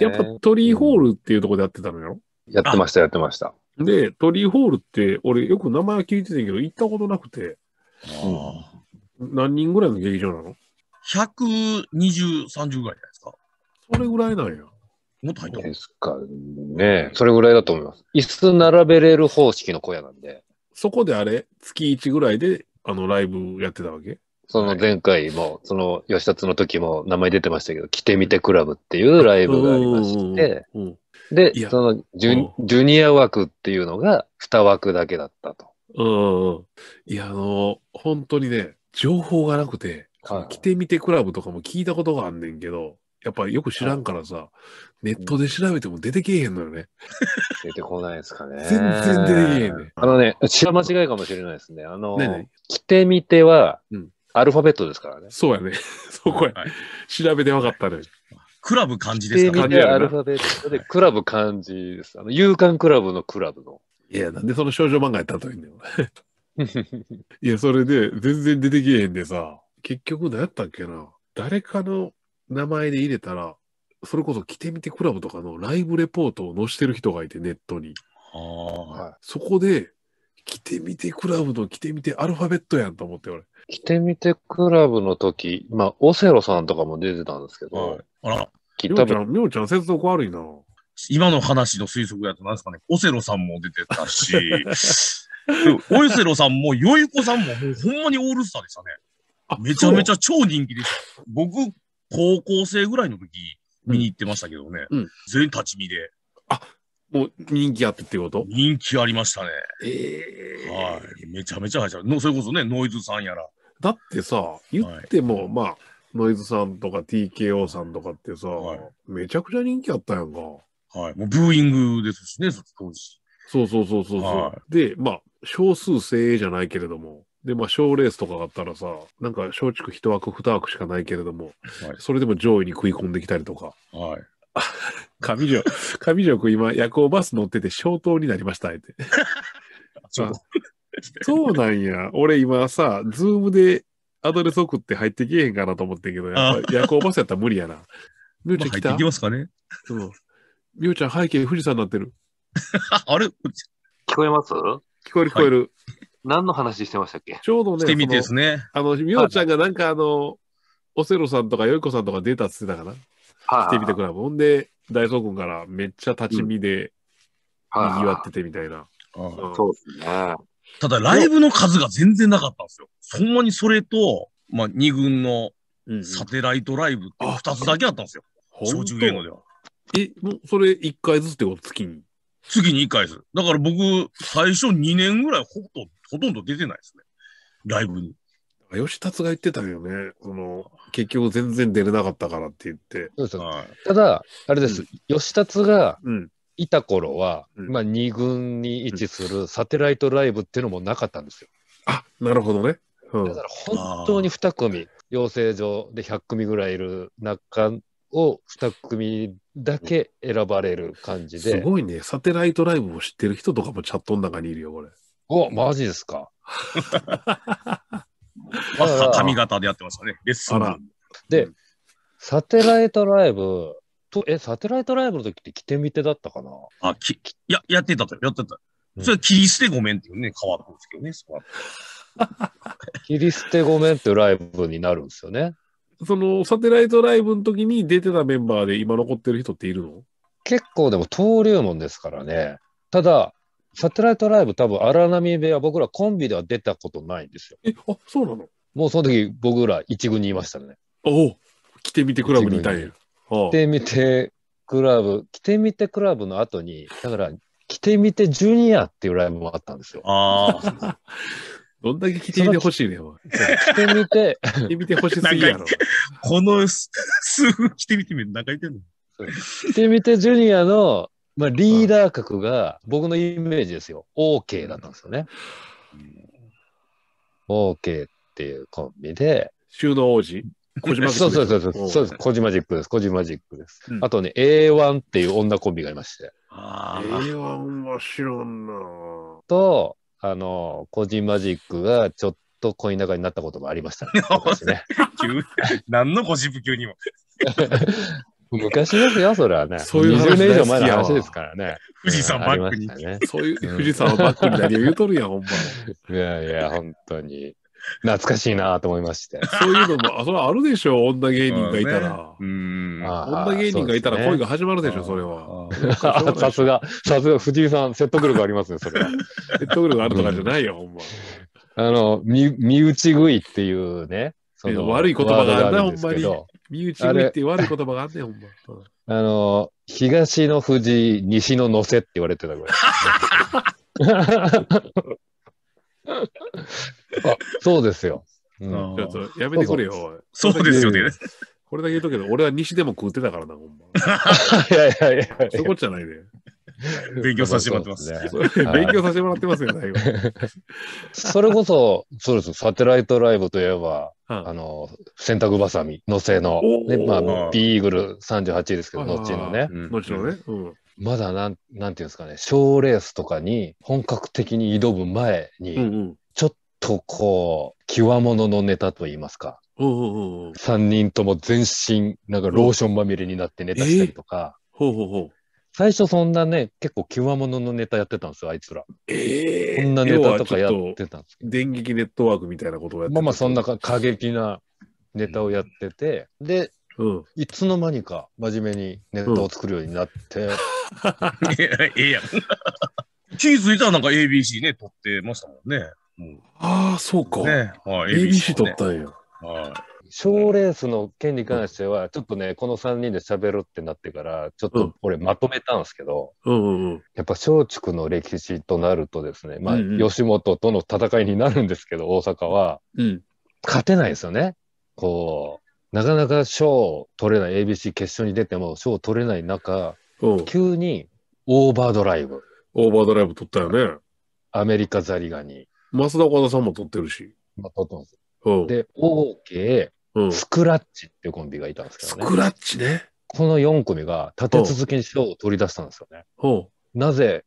やっぱトリーホールっていうとこでやってたのよ。やってました、やってました。で、トリーホールって、俺よく名前は聞いてたけど、行ったことなくて。うん、何人ぐらいの劇場なの ?120、30ぐらいじゃないですか。それぐらいなんや。もっと入ったですかね。それぐらいだと思います。椅子並べれる方式の小屋なんで。そこであれ、月1ぐらいで、あの、ライブやってたわけその前回も、その吉達の時も名前出てましたけど、来てみてクラブっていうライブがありまして、で、そのジュジュニア枠っていうのが2枠だけだったと。うん。いや、あの、本当にね、情報がなくて、はい、来てみてクラブとかも聞いたことがあんねんけど、やっぱよく知らんからさ、ネットで調べても出てけえへんのよね。出てこないですかね。全然出てけえへんね。あのね、知ら間違いかもしれないですね。あの、ねね来てみては、うんアルファベットですからね。そうやね。そこや。はい、調べて分かったね。クラブ漢字ですかね。アルファベットで、クラブ漢字です。あの、勇敢クラブのクラブの。いや、なんでその少女漫画やったといいんだよ。いや、それで、全然出てきえへんでさ、結局何やったっけな。誰かの名前で入れたら、それこそ着てみてクラブとかのライブレポートを載してる人がいて、ネットに。はい、そこで、着てみてクラブの着てみてアルファベットやんと思って俺。着てみてクラブの時、まあ、オセロさんとかも出てたんですけど、はい、あら、きっとみょうちゃん、ちゃん、接続悪いな。今の話の推測やと何ですかね、オセロさんも出てたし、オセロさんも、よいこさんも、もうほんまにオールスターでしたね。めちゃめちゃ超人気でした。僕、高校生ぐらいの時、見に行ってましたけどね、うん、全員立ち見で。お人気あってってこと人気ありましたね。ええー、はい。めちゃめちゃ入っちゃう。それこそね、ノイズさんやら。だってさ、言っても、はい、まあ、ノイズさんとか TKO さんとかってさ、はい、めちゃくちゃ人気あったやんか。はい。もうブーイングですしね、当時。そうそうそうそうはい、で、まあ、少数精鋭じゃないけれども、で、まあ、賞レースとかがあったらさ、なんか松竹一枠二枠しかないけれども、はい、それでも上位に食い込んできたりとか。はい。上条、上条君今夜行バス乗ってて消灯になりましたって。そうなんや。俺今さ、ズームでアドレス送って入ってけえへんかなと思ってんけど、やっぱ夜行バスやったら無理やな。みおちゃん来た、まあ、入ってきますかね。そう。みちゃん背景富士山になってる。あれ聞こえます聞こえる聞こえる。はい、何の話してましたっけちょうどね。してみてですね。あの、みおちゃんがなんかあの、オセロさんとかよいこさんとかデータつってたかな。はい。してみてくらほんで、大倉庫からめっちゃ立ち見で、賑わっててみたいな。そうですね。ただ、ライブの数が全然なかったんですよ。そんなにそれと、まあ、2軍のサテライトライブって2つだけあったんですよ。小中言語では。え、もうそれ1回ずつってこと月に月に1回です。だから僕、最初2年ぐらいほとほとんど出てないですね。ライブに。吉達が言ってたけどね、その、結局全然出れなかったからって言って。そうです、はい、ただ、あれです、うん、吉達がいた頃は、うん、まあ2軍に位置するサテライトライブっていうのもなかったんですよ。あなるほどね。うん、だから本当に2組、養成所で100組ぐらいいる中を2組だけ選ばれる感じで、うん、すごいね、サテライトライブを知ってる人とかもチャットの中にいるよ、これ。おマジですか。髪型でやってましたね、レッスンで、サテライトライブ、とえ、サテライトライブの時って着てみてだったかなあ、き、きや、やってたと、やってた。それ、切り捨てごめんっていうね、変わったんですけどね、そこは。切り捨てごめんっていうライブになるんですよね。その、サテライトライブの時に出てたメンバーで今残ってる人っているの結構でも登竜門ですからね。ただ、サテライトライブ多分荒波部屋、僕らコンビでは出たことないんですよ。え、あ、そうなのもうその時僕ら一軍にいましたね。おお、来てみてクラブにいたんや。来てみてクラブ、来てみてクラブの後に、だから来てみてジュニアっていうライブもあったんですよ。ああ。どんだけ来てみてほしいね、来てみて。来てみてほしすぎやろ。この、すぐ来てみてみる、何回言ってんの来てみてジュニアのまあ、リーダー格が、僕のイメージですよ、OK だったんですよね。OK っていうコンビで。収納王子小島そうそうそうそう。そうです。小島ジックです。小島ジックです。あとね、A1 っていう女コンビがいまして。A1 は知らんなと、あの、小島ジックがちょっと恋仲になったこともありましたね。ね何のゴシップ級にも。昔ですよ、それはね。そういう話20年以上前の話ですからね。富士山バックに、ね、そういう富士山をバックに何を言うとるやん、ほんま。いやいや、本当に。懐かしいなと思いまして。そういうのも、あ、それあるでしょ、女芸人がいたら。うん。女芸人がいたら恋が始まるでしょ、それは。さすが、さすが藤井さん、説得力ありますね、それは。説得力あるとかじゃないよ、ほんま。あの、身内食いっていうね。悪い言葉があるな、ほんまに。身内食いって悪い言葉があんねん、ほんま。あの、東の富士、西の野瀬って言われてたぐら あそうですよ。ちょっとやめてくれよ。そうですよね。これだけ言うとけど、俺は西でも食うてたからな、ほんま。いやいやいや。そこじゃないで、勉強させてもらってます。ね、勉強させてもらってますよ、それこそ、そうです。サテライトライブといえば、あの、洗濯ばさみのせの、ね、まあ、ビーグル38ですけど、後のね。のね。うんまだなん、なんていうんですかね、賞レースとかに本格的に挑む前に、ちょっとこう、極物のネタといいますか、3人とも全身、なんかローションまみれになってネタしたりとか、ほうほうほう最初そんなね、結構極物のネタやってたんですよ、あいつら。ええー。こんなネタとかやってたんです電撃ネットワークみたいなことをやってまあまあ、そんな過激なネタをやってて、うん、で、うん、いつの間にか真面目にネットを作るようになって。うん、え えやん。気づいたらなんか ABC ね、撮ってましたもんね。うん、ああ、そうか。ね、はい、ABC 撮ったんや。はい。賞レースの件に関しては、ちょっとね、この3人で喋るってなってから、ちょっとこれまとめたんですけど、うんうんうん、やっぱ松竹の歴史となるとですね、まあ、吉本との戦いになるんですけど、大阪は、勝てないですよね。こう、なかなか賞取れない、ABC 決勝に出ても賞取れない中、急にオーバードライブ。オーバードライブ取ったよね。アメリカザリガニ。増田岡田さんも取ってるし。まあ、取ってます。で、OK、スクラッチっていうコンビがいたんですけどね。スクラッチね。この4組が立て続けに賞を取り出したんですよね。ほうなぜ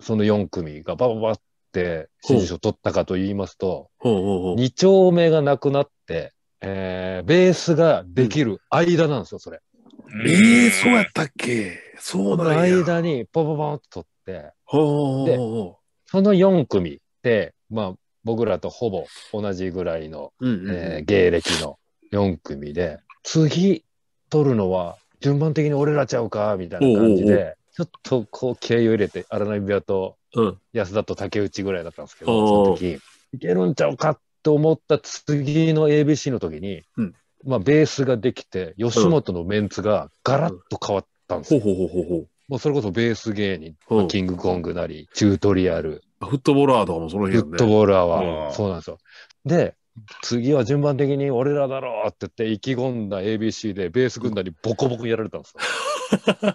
その4組がバババって新人賞を取ったかと言いますと、2丁目がなくなって、えー、ベースができる間なんですよ、それ。ええー、そうやったっけそうなんや。間にポポポンと取って、ほうでその4組って、まあ、僕らとほぼ同じぐらいの、うんうん、えー、芸歴の4組で、次取るのは順番的に俺らちゃうかみたいな感じで、ちょっとこう気合を入れて、荒波部屋と安田と竹内ぐらいだったんですけど、その時、いけるんちゃうかと思った次の ABC の時に、まあベースができて、吉本のメンツがガラッと変わったんですよ。もうそれこそベース芸人、うん、キングコングなり、チュートリアル。フットボーラーとかもその辺、ね、フットボーラーは、そうなんですよ。で、次は順番的に俺らだろうって言って意気込んだ ABC でベース軍団にボコボコやられたんですよ。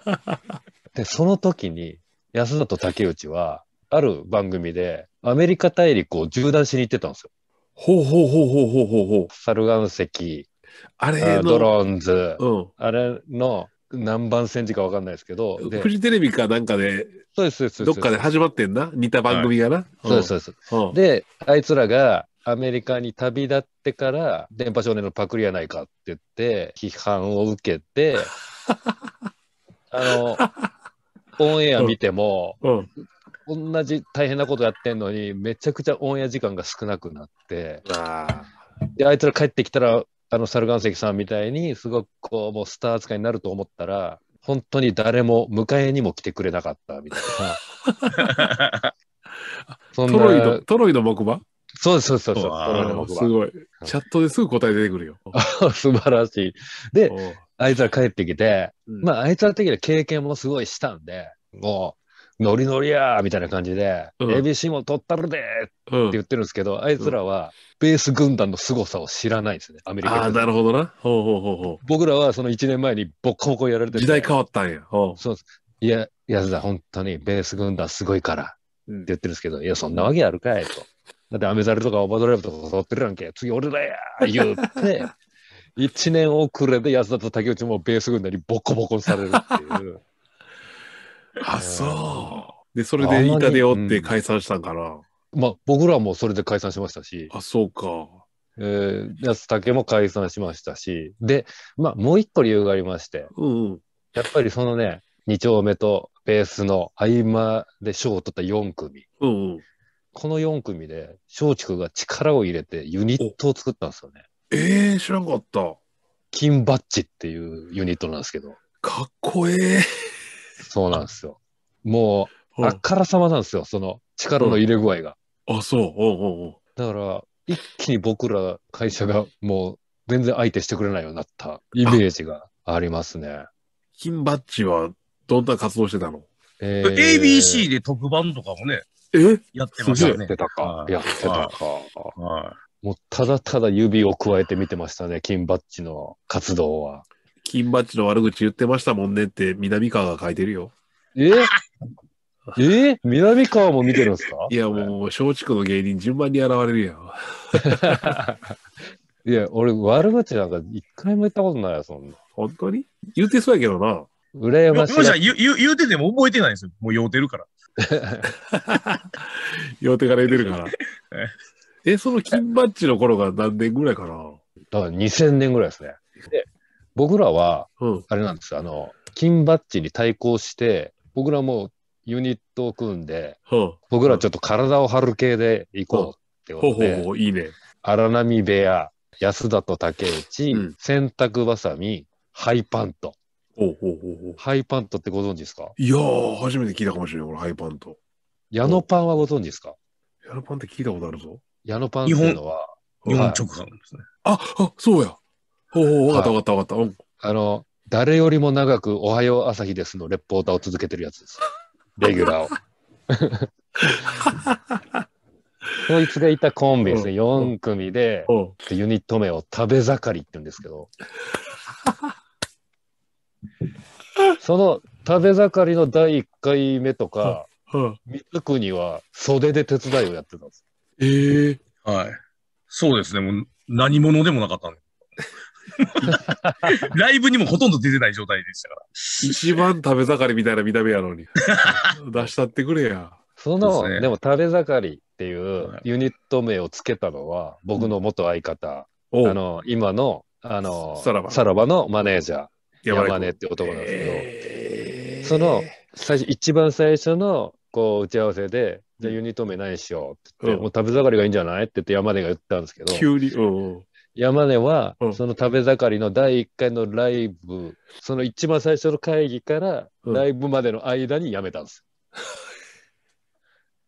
で、その時に安田と竹内はある番組でアメリカ大陸を縦断しに行ってたんですよ。ほうほうほうほうほうほうほう。サルガン石、あれドローンズ、うん、あれの何番戦時か分かんないですけど。フジテレビかなんかで、そうです、そうです。どっかで始まってんな、似た番組がな。そうです、そうです。で、あいつらがアメリカに旅立ってから、電波少年のパクリやないかって言って、批判を受けて、あの、オンエア見ても、うんうん、同じ大変なことやってんのに、めちゃくちゃオンエア時間が少なくなって、あで、あいつら帰ってきたら、あの、猿岩石さんみたいに、すごくこう、もうスター扱いになると思ったら、本当に誰も迎えにも来てくれなかったみたいな。トロイド、トロイド木馬そうです、そうです、そうです。ああすごい。チャットですぐ答え出てくるよ。素晴らしい。で、あいつら帰ってきて、うん、まあ、あいつら的は経験もすごいしたんで、もう、ノリノリやーみたいな感じで、うん、ABC も取ったるでーって言ってるんですけど、うん、あいつらは、ベース軍団の凄さを知らないんですね、アメリカああ、なるほどな。ほうほうほうほう。僕らはその1年前にボッコボコやられて時代変わったんや。そうです。いや、つ田、本当にベース軍団すごいからって言ってるんですけど、いや、そんなわけあるかいと。だってアメザルとかオーバードライブとか揃ってるやんけ、次俺だや言って、1 年遅れで安田と竹内もベース軍なりボコボコされるっていう。あ、そう。で、それで板でよって解散したんかな。まあ、僕らもそれで解散しましたし。あ、そうか。えー、安武も解散しましたし。で、まあ、もう一個理由がありまして。うん、うん、やっぱりそのね、2丁目とベースの合間で賞を取った4組。うん、うんこの4組で松竹が力を入れてユニットを作ったんですよね。ええー、知らんかった。金バッジっていうユニットなんですけど。かっこええ。そうなんですよ。もう、あからさまなんですよ、その力の入れ具合が。あ、そう。おうおうおだから、一気に僕ら会社がもう全然相手してくれないようになったイメージがありますね。金バッジはどんな活動してたの、えー、?ABC で特番とかもね、えやってましたね。やってたか。やってたか。もうただただ指を加えて見てましたね、金バッジの活動は。金バッジの悪口言ってましたもんねって、南川が書いてるよ。ええー、南川も見てるんですかいや、もう、松竹の芸人順番に現れるやん。いや、俺、悪口なんか一回も言ったことないよ、そんな。本当に言うてそうやけどな。羨ましい。もうじゃ言う、言うてても覚えてないんですよ。もう酔うてるから。両手から出てるから。え、その金バッジの頃が何年ぐらいかなだから2000年ぐらいですね。で、僕らは、あれなんですよ、うん、あの、金バッジに対抗して、僕らもユニットを組んで、うん、僕らちょっと体を張る系で行こうってことで、うん、ほうほういいね。荒波部屋、安田と竹内、洗濯ばさみ、ハイパント。おうおうおうハイパントってご存知ですかいやー、初めて聞いたかもしれない、俺、ハイパント。矢野パンはご存知ですか矢野パンって聞いたことあるぞ。矢野パンっていうのは、日本直販ですね。あ、あ、そうや。おお、わかったわかったわかった。あの、誰よりも長くおはよう朝日ですのレポーターを続けてるやつです。レギュラーを。そ いつがいたコンビですね。4組で、おユニット名を食べ盛りって言うんですけど、その食べ盛りの第1回目とか、はい、国は袖で手伝いをやってたんです。ええー、はい。そうですね。もう何者でもなかったんで。ライブにもほとんど出てない状態でしたから。一番食べ盛りみたいな見た目やのに。出したってくれや。その、でね、でも食べ盛りっていうユニット名をつけたのは、僕の元相方、うん、あの、今の、あの、さらばのマネージャー。山根って男なんですけど、その最初一番最初のこう打ち合わせで、じゃあユニット名何しようって言って、もう食べ盛りがいいんじゃないって言って山根が言ったんですけど、急に、山根は、その食べ盛りの第一回のライブ、その一番最初の会議からライブまでの間に辞めたんです。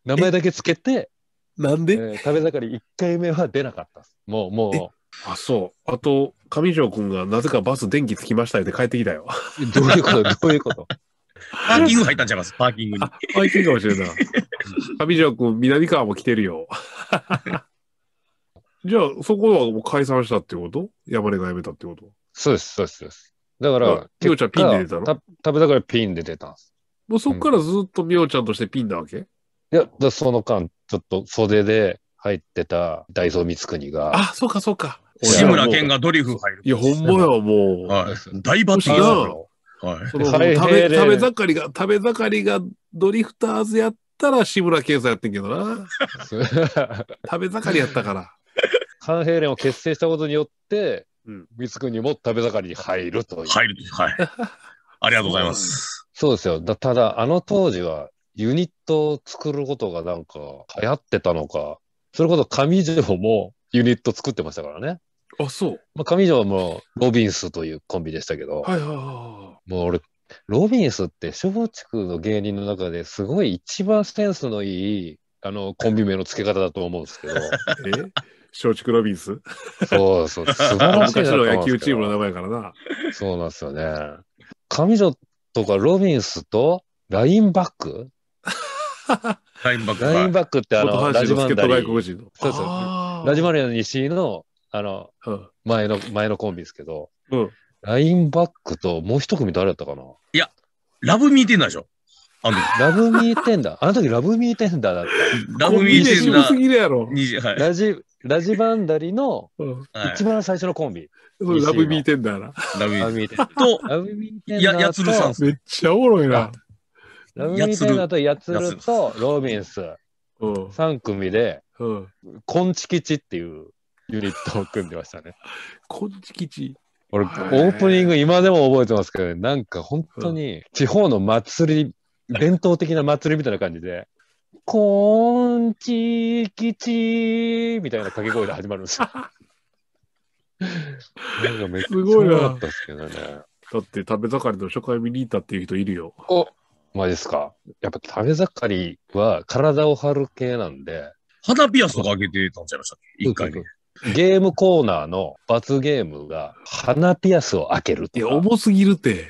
名前だけつけて、なんで、えー、食べ盛り1回目は出なかったです。もう、もう。あ、そう。あと、上条くんがなぜかバス電気つきましたよって帰ってきたよ。どういうことどういうこと パーキング入ったんちゃいますパーキングに。あパーキングかもしれない。上条くん、南川も来てるよ。じゃあ、そこはもう解散したってこと山根が辞めたってことそうです、そうです、そうです。だから、みおちゃんピンで出たのた食べだからピンで出たんです。もうそこからずっとみおちゃんとしてピンなわけ、うん、いや、だその間、ちょっと袖で入ってた大蔵光国が。あ、そうか、そうか。志村けんがドリフ入る。いや、ほんまや、もう。はい。大バッティーはい。その食べ、食べ盛りが、食べ盛りがドリフターズやったら志村けんさんやってんけどな。食べ盛りやったから。関平連を結成したことによって、光圀、うん、も食べ盛りに入るという。入る。はい。ありがとうございます。そうですよ。ただ、あの当時は、ユニットを作ることがなんか流行ってたのか、それこそ上条もユニット作ってましたからね。あ、そう。まあ、上条はもう、ロビンスというコンビでしたけど、はいはいはい、もう俺、ロビンスって松竹の芸人の中ですごい一番センスのいい、あの、コンビ名の付け方だと思うんですけど。え松竹ロビンスそうそう、素晴らしい昔の野球チームの名前からな。そうなんですよね。上条とかロビンスと、ラインバックラインバック。ラインバックってあの、ラジマンダリ。ラジマリアの西のあの、うん、前の、前のコンビですけど、うん。ラインバックと、もう一組誰だったかないや、ラブミーテンダーでしょあの、ラブミーテンダー。あの時ラブミーテンダーだった。ラブミーテンダー。すぎるやろ。はい、ラジ、ラジバンダリの、一番最初のコンビ。ラブミーテンダーな。ラブミーテンダー。と、ラブミーテンダーと。やつるさん。めっちゃおもろいな。ラブミーテンダーとやつるとロビンス。3組で、コンチキチっていう。ユニットを組んでましたね。金色地。俺、オープニング今でも覚えてますけど、ね、なんか本当に地方の祭り、伝統的な祭りみたいな感じで、こんちきちみたいな掛け声で始まるんですよ。なんかめっちゃすごいな。ったですけどね。だって食べ盛りの初回見に行ったっていう人いるよ。おマジですか。やっぱ食べ盛りは体を張る系なんで。花ピアスとか開けてたんちゃいましたっけ一回ゲームコーナーの罰ゲームが、鼻ピアスを開けるいや、重すぎるって。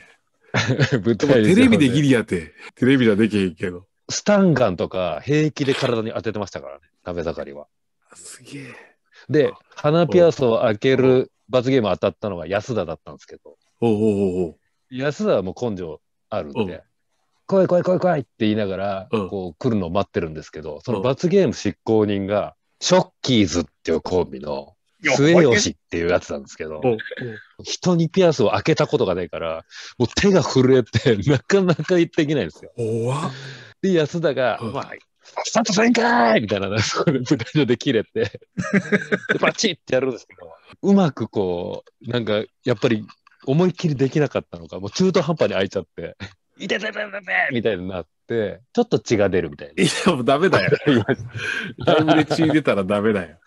舞台テレビでギリやて。テレビじゃできへんけど。スタンガンとか平気で体に当ててましたからね、食べ盛りは。すげえ。で、鼻ピアスを開ける罰ゲーム当たったのが安田だったんですけど。おうおうお安田はもう根性あるんで、来い来い来い来いって言いながら、こう来るのを待ってるんですけど、その罰ゲーム執行人が、ショッキーズっていうコンビの、末吉っていうやつなんですけど、人にピアスを開けたことがないから、もう手が震えて、なかなか行ってきないんですよ。で、安田が、まあ、スタートせんかいみたいな、それ舞台上で切れてで、バチってやるんですけど、うまくこう、なんか、やっぱり思いっきりできなかったのか、もう中途半端に開いちゃっていててててみたいになって、ちょっと血が出るみたいな。いや、もうダメだよ。ラ いブで血出たらダメだよ。